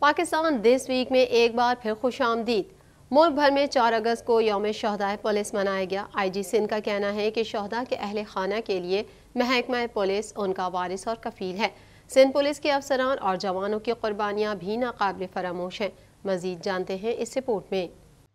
Pakistan this week में एक बार फिर खुश आमदीद मुल्क भर में चार अगस्त को योम शहदा पुलिस मनाया गया आई जी सिंध का कहना है कि शहदा के अहल खाना के लिए महकमा पुलिस उनका वारिस और कफील है सिंध पुलिस के अफसरान और जवानों की कुर्बानियाँ भी नाकबिल फरामोश हैं मजीद जानते हैं इस रिपोर्ट में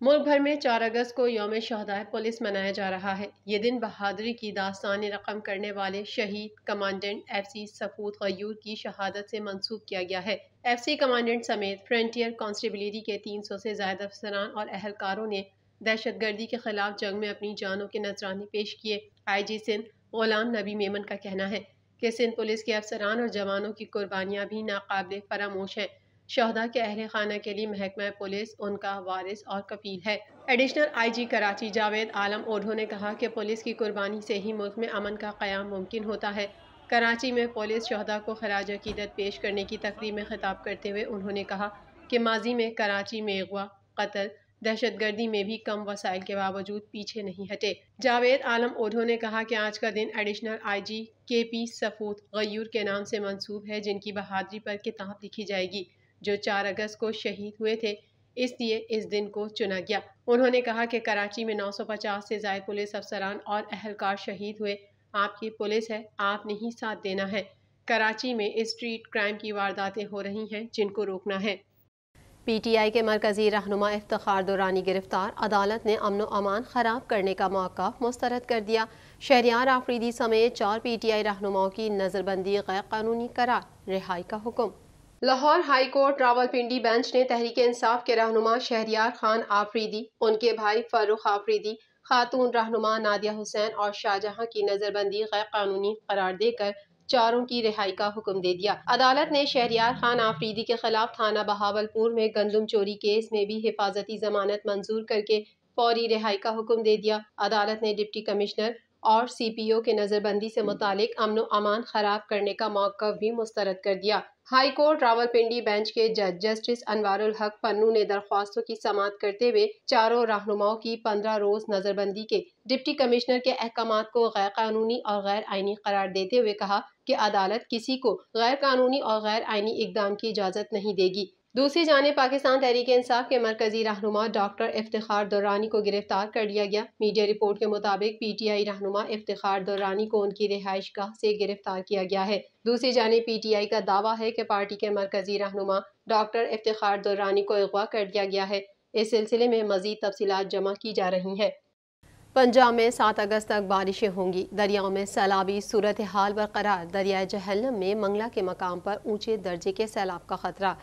मुल्क भर में 4 अगस्त को योम शहदाय पुलिस मनाया जा रहा है ये दिन बहादरी की दास्तान रकम करने वाले शहीद commandant F C Safwat Ghayur की शहादत से मंसूब किया गया है एफ सी कमांडेंट समेत फ्रंटियर कॉन्स्टेबिलिटी के 300 से ज्यादा अफसरान और अहलकारों ने दहशत गर्दी के खिलाफ जंग में अपनी जानों के नजरानी पेश किए आई जी सिंध गुलाम नबी मेमन का कहना है कि सिंध पुलिस के अफसरान और जवानों की कुर्बानियाँ भी नाकबले फरामोश हैं शहदा के अहल खाना के लिए महकमा पुलिस उनका वारिस और कफील है एडिशनल आईजी कराची जावेद आलम ओढ़ो ने कहा कि पुलिस की कुर्बानी से ही मुल्क में अमन का क्याम मुमकिन होता है कराची में पुलिस शहदा को खराज अकीदत पेश करने की तकरीब में खिताब करते हुए उन्होंने कहा कि माजी में कराची में अगवा कतल दहशतगर्दी में भी कम वसाइल के बावजूद पीछे नहीं हटे जावेद आलम ओढ़ो ने कहा कि आज का दिन एडिशनल आईजी के पी सफूत गयूर के नाम से मंसूब है जिनकी बहादरी पर किताब लिखी जाएगी जो 4 अगस्त को शहीद हुए थे इसलिए इस दिन को चुना गया उन्होंने कहा कि कराची में 950 से ज्यादा पुलिस अफसरान और अहलकार शहीद हुए आपकी पुलिस है आपने ही साथ देना है कराची में स्ट्रीट क्राइम की वारदातें हो रही हैं जिनको रोकना है पी टी आई के मरकजी रहनुमा इफ्तार दुरानी गिरफ्तार अदालत ने अमन अमान ख़राब करने का मौका मुस्तरद कर दिया शहरियार आफरीदी समेत चार पी टी आई रहनुमाओं की नज़रबंदी गैर कानूनी करार रिहाई का हुक्म Lahore high court Rawalpindi bench ने तहरीक इंसाफ के रहनुमा शहरियार खान आफरीदी उनके भाई फारूक आफरीदी खातून रहनुमा नादिया हुसैन और शाहजहां की नज़रबंदी गैर कानूनी करार देकर चारों की रिहाई का हुक्म दे दिया अदालत ने शहरियार खान आफरीदी के खिलाफ थाना बहावलपुर में गंदम चोरी केस में भी हिफाजती जमानत मंजूर करके फौरी रिहाई का हुक्म दे दिया अदालत ने डिप्टी कमिश्नर और सी पी ओ के नज़रबंदी से मुतालिक अमन अमान ख़राब करने का मौका भी मुस्तरद कर दिया हाई कोर्ट रावलपिंडी बेंच के जज जस्टिस अनवारुल हक पन्नू ने दरख्वास्तों की समात करते हुए चारों रहनुमाओं की पंद्रह रोज नजरबंदी के डिप्टी कमिश्नर के अहकाम को गैर कानूनी और गैर आइनी करार देते हुए कहा कि अदालत किसी को गैर कानूनी और गैर आइनी इकदाम की इजाज़त नहीं देगी दूसरी जानब पाकिस्तान तहरीक इंसाफ के मरकजी रहनुमा डॉक्टर इफ्तार दुरानी को गिरफ्तार कर लिया गया मीडिया रिपोर्ट के मुताबिक पी टी आई रहनुमा इफ्तार दुरानी को उनकी रिहाइश गाह से गिरफ्तार किया गया है दूसरी जानब पी टी आई का दावा है कि पार्टी के मरकजी रहनुमा डॉक्टर इफ्तार दौरानी को अगवा कर दिया गया है इस सिलसिले में मजीद तफसीत जमा की जा रही हैं पंजाब में सात अगस्त तक बारिशें होंगी दरियाओं में सैलाबी सूरत हाल बरकरार दरियाए जहलम में मंगला के मकाम पर ऊंचे दर्जे के सैलाब का खतरा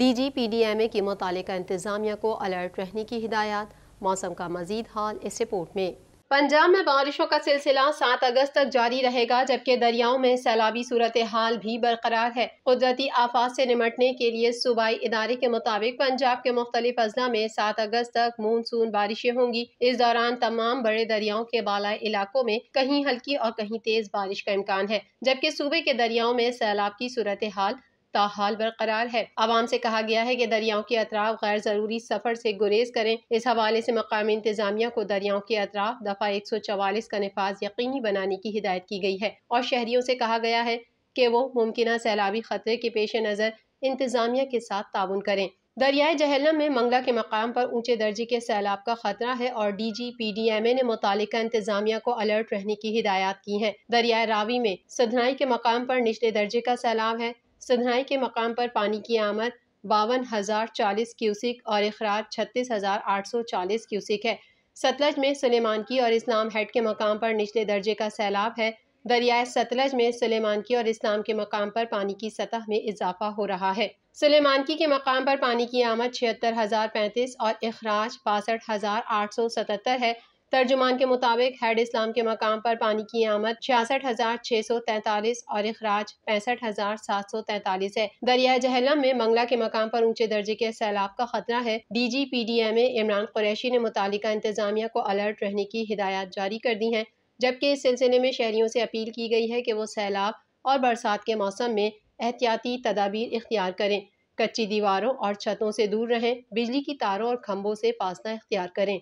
D G P D M A की मुतल इंतजामिया को अलर्ट रहने की हिदायत मौसम का मजीद हाल इस रिपोर्ट में पंजाब में बारिशों का सिलसिला सात अगस्त तक जारी रहेगा जबकि दरियाओं में सैलाबी सूरत हाल भी बरकरार है कुदरती आफात से निमटने के लिए सूबाई इदारे के मुताबिक पंजाब के मुख्तलिफ अजला में सात अगस्त तक मानसून बारिशें होंगी इस दौरान तमाम बड़े दरियाओं के बालाई इलाकों में कहीं हल्की और कहीं तेज बारिश का इम्कान है जबकि सूबे के दरियाओं में सैलाब की सूरत हाल ताहाल बरकरार है आवाम से कहा गया है की दरियाओं के अतराफ गैर जरूरी सफर से गुरेज करें इस हवाले से मकामी इंतजामिया को दरियाओं के अतराफ दफा एक सौ चवालीस का नफाज यकीनी बनाने की हिदायत की गई है और शहरियों से कहा गया है की वो मुमकिन सैलाबी खतरे के पेश नज़र इंतजामिया के साथ ताउन करें दरियाए जहलम में मंगला के मकाम पर ऊंचे दर्जे के सैलाब का खतरा है और D G P D M A ने मुतल इंतजामिया को अलर्ट रहने की हिदायत की है दरियाए रावी में सदनाई के मकाम पर निचले दर्जे का सैलाब है सदनाई के मकाम पर पानी की आमद बावन हज़ार चालीस क्यूसिक और अखराज छत्तीस हज़ार आठ सौ चालीस क्यूसिक है सतलज में सलेमान की और इस्लाम हेड के मकाम पर निचले दर्जे का सैलाब है दरियाए सतलज में सलेमान की और इस्लाम के मकाम पर पानी की सतह में इजाफा हो रहा है सलेमानकी के मकाम पर पानी की आमद छिहत्तर हज़ार पैंतीस और अखराज बासठ हज़ार आठ सौ सतहत्तर है तर्जुमान के मुताबिक हेड इस्लाम के मकाम पर पानी की आमद छियासठ हज़ार छः सौ तैंतालीस और अखराज पैंसठ हज़ार सात सौ तैंतालीस है दरिया जहलम में मंगला के मकाम पर ऊंचे दर्जे के सैलाब का खतरा है D G P D M A Imran Qureshi ने मुतल इंतजामिया को अलर्ट रहने की हिदायत जारी कर दी है जबकि इस सिलसिले में शहरियों से अपील की गई है कि वो सैलाब और बरसात के मौसम में एहतियाती तदाबीर इख्तियार करें कच्ची दीवारों और छतों से दूर रहें बिजली की तारों और खम्भों से फासला इख्तियार करें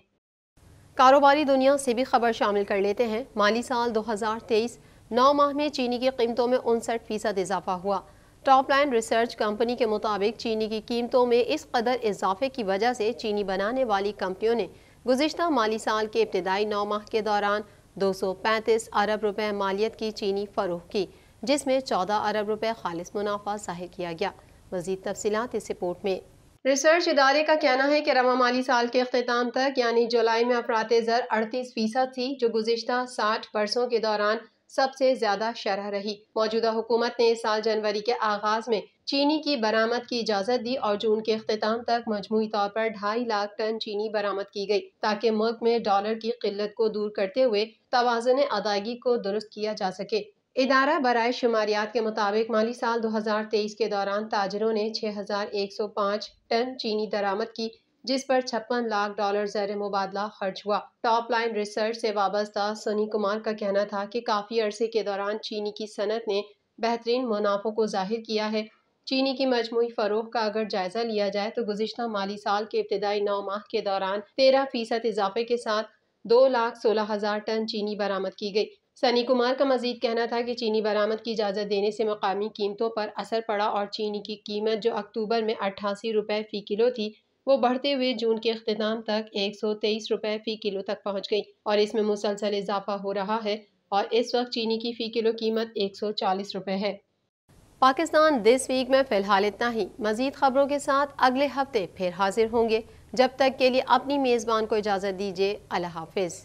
कारोबारी दुनिया से भी खबर शामिल कर लेते हैं माली साल 2023 नौ माह में चीनी की कीमतों में उनसठ फीसद इजाफा हुआ टॉप लाइन रिसर्च कंपनी के मुताबिक चीनी की कीमतों में इस कदर इजाफे की वजह से चीनी बनाने वाली कंपनियों ने गुजशत माली साल के इब्तदाई नौ माह के दौरान 235 अरब रुपए मालियत की चीनी फ़रोग की जिसमें 14 अरब रुपए खालिस मुनाफा जाहिर किया गया मजीद तफसी इस रिपोर्ट में रिसर्च इदारे का कहना है कि रवा माली साल के अख्ताम तक यानी जुलाई में अफरात ज़र अड़तीस फीसद थी जो गुजशत साठ बरसों के दौरान सबसे ज़्यादा शरह रही मौजूदा हुकूमत ने इस साल जनवरी के आगाज़ में चीनी की बरामद की इजाज़त दी और जून के अख्ताम तक मजमू तौर पर ढाई लाख टन चीनी बरामद की गई ताकि मुल्क में डॉलर की किल्लत को दूर करते हुए तोज़न अदायगी को दुरुस्त किया जा सके इदारा बरए शुमारियात के मुताबिक माली साल 2023 के दौरान ताजरों ने 6,105 टन चीनी दरामद की जिस पर छप्पन लाख डॉलर जर मुबादला खर्च हुआ टॉप लाइन रिसर्च से वाबस्ता सोनी कुमार का कहना था कि काफ़ी अरसे के दौरान चीनी की सनत ने बेहतरीन मुनाफों को जाहिर किया है चीनी की मजमू फरोख का अगर जायज़ा लिया जाए तो गुजशत माली साल के इब्तदाई नौ माह के दौरान तेरह फीसद इजाफे के साथ दो लाख सोलह हज़ार टन चीनी बरामद की गई सनी कुमार का मजीद कहना था कि चीनी बरामद की इजाज़त देने से मकामी कीमतों पर असर पड़ा और चीनी की कीमत जो अक्टूबर में अट्ठासी रुपये फ़ी किलो थी वो बढ़ते हुए जून के अख्ताम तक एक सौ तेईस रुपये फ़ी किलो तक पहुँच गई और इसमें मुसलसल इजाफा हो रहा है और इस वक्त चीनी की फ़ी किलो कीमत एक सौ चालीस रुपये है पाकिस्तान दिस वीक में फ़िलहाल इतना ही मज़ीद खबरों के साथ अगले हफ्ते फिर हाजिर होंगे जब तक के लिए अपनी मेज़बान को इजाज़त दीजिए अल्लाह हाफिज़